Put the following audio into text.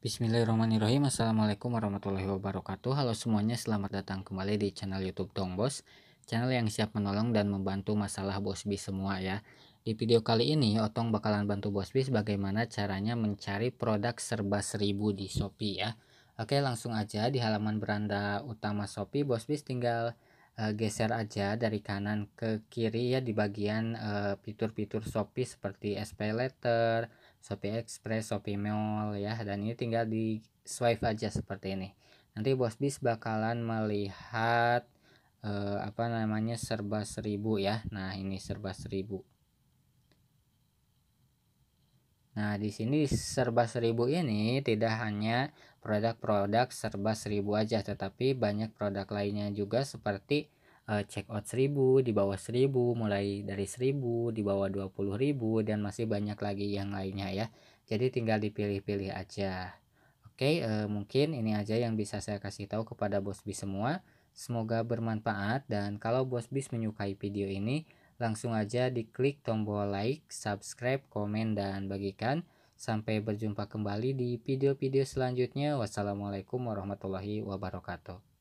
Bismillahirrahmanirrahim Assalamualaikum warahmatullahi wabarakatuh Halo semuanya selamat datang kembali di channel youtube Tong Bos Channel yang siap menolong dan membantu masalah Bos Bis semua ya Di video kali ini Otong bakalan bantu Bos Bis bagaimana caranya mencari produk serba seribu di Shopee ya Oke langsung aja di halaman beranda utama Shopee Bos Bis tinggal uh, geser aja dari kanan ke kiri ya di bagian eh, fitur-fitur uh, Shopee seperti SP letter, Shopee Express, Shopee Mall ya dan ini tinggal di swipe aja seperti ini. Nanti Bos Bis bakalan melihat eh, apa namanya serba seribu ya. Nah, ini serba seribu. Nah, di sini serba seribu ini tidak hanya produk-produk serba seribu aja, tetapi banyak produk lainnya juga seperti uh, check out 1000 di bawah 1000 mulai dari 1000 di bawah 20000 dan masih banyak lagi yang lainnya ya jadi tinggal dipilih-pilih aja oke okay, uh, eh, mungkin ini aja yang bisa saya kasih tahu kepada bos bis semua semoga bermanfaat dan kalau bos bis menyukai video ini langsung aja diklik tombol like, subscribe, komen, dan bagikan. Sampai berjumpa kembali di video-video selanjutnya. Wassalamualaikum warahmatullahi wabarakatuh.